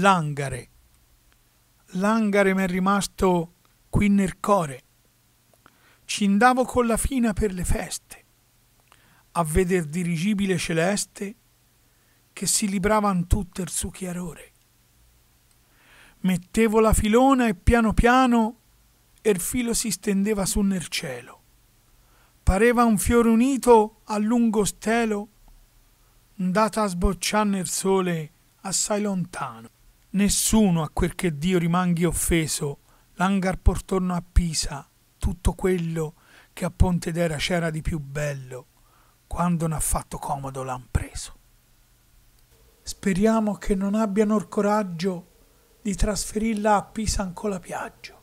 Langare. Langare m'è rimasto qui nel core. Ci andavo con la fina per le feste, a veder dirigibile celeste che si libravan tutte il suo chiarore. Mettevo la filona e piano piano il filo si stendeva su nel cielo. Pareva un fiore unito a lungo stelo, andata a sbocciar nel sole assai lontano. Nessuno a quel che Dio rimanghi offeso, l'hangar portorno a Pisa, tutto quello che a Pontedera c'era di più bello, quando n'ha fatto comodo l'han preso. Speriamo che non abbiano il coraggio di trasferirla a Pisa ancora piaggio.